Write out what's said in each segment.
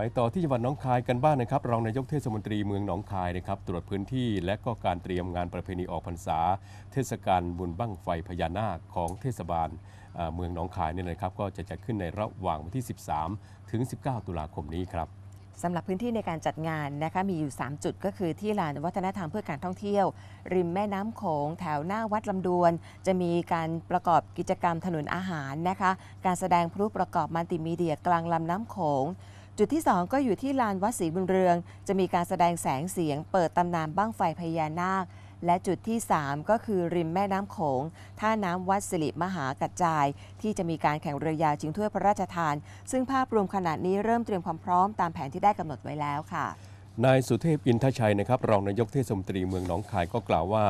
ไปต่อที่จังหวัดน้องคายกันบ้างนะครับ รองนายกเทศมนตรีเมืองหนองคายนะครับตรวจพื้นที่และก็การเตรียมงานประเพณีออกพรรษา เทศกาลบุญบั้งไฟพญานาคของเทศบาลเมืองหนองคายเนี่ยนะครับก็จะจัดขึ้นในระหว่างวันที่ 13ถึง19 ตุลาคมนี้ครับสำหรับพื้นที่ในการจัดงานนะคะมีอยู่3จุดก็คือที่ลานวัฒนธรรมเพื่อการท่องเที่ยวริมแม่น้ำโขงแถวหน้าวัดลำดวน จะมีการประกอบกิจกรรมถนนอาหารนะคะการแสดงพลุประกอบมัลติมีเดียกลางลำน้ำโขงจุดที่ 2 ก็อยู่ที่ลานวัดศรีบุญเรืองจะมีการแสดงแสงเสียง เปิดตำนานบ้างไฟพญานาค และจุดที่ 3 ก็คือริมแม่น้ำโขงท่าน้ำวัดสิริมหากัจจาย ที่จะมีการแข่งเรือยาวชิงถ้วยพระราชทาน ซึ่งภาพรวมขนาดนี้เริ่มเตรียมความพร้อมตามแผนที่ได้กำหนดไว้แล้วค่ะนายสุเทพอินทชัยนะครับรองนายกเทศมนตรีเมืองหนองคายก็กล่าวว่า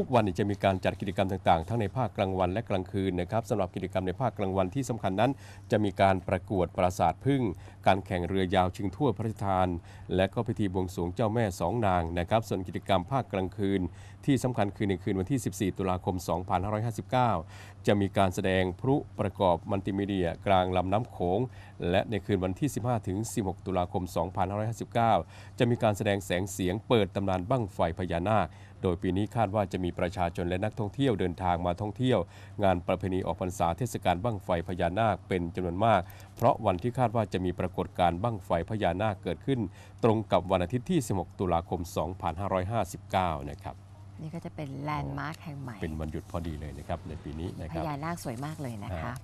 ทุกวันจะมีการจัดกิจกรรมต่างๆ ทั้งในภาคกลางวันและกลางคืนนะครับสำหรับกิจกรรมในภาคกลางวันที่สำคัญนั้นจะมีการประกวดปราสาทพึ่ง การแข่งเรือยาวชิงทั่วพระราชทาน และก็พิธีบวงสรวงเจ้าแม่สองนางนะครับ ส่วนกิจกรรมภาคกลางคืน ที่สำคัญคือในคืนวันที่ 14 ตุลาคม 2559 จะมีการแสดงพลุประกอบมัลติมีเดียกลางลำน้ำโขงและในคืนวันที่ 15ถึง16 ตุลาคม 2559 จะมีการแสดงแสงเสียงเปิดตำนานบั้งไฟพญานาคโดยปีนี้คาดว่าจะมีประชาชนและนักท่องเที่ยวเดินทางมาท่องเที่ยว งานประเพณีออกพรรษาเทศกาลบั้งไฟพญานาคเป็นจำนวนมาก เพราะวันที่คาดว่าจะมีปรากฏการณ์บั้งไฟพญานาคเกิดขึ้น ตรงกับวันอาทิตย์ที่ 16 ตุลาคม 2559 นะครับ นี่ก็จะเป็นแลนด์มาร์คแห่งใหม่ เป็นวันหยุดพอดีเลยนะครับ ในปีนี้นะครับพญานาคสวยมากเลยนะคะ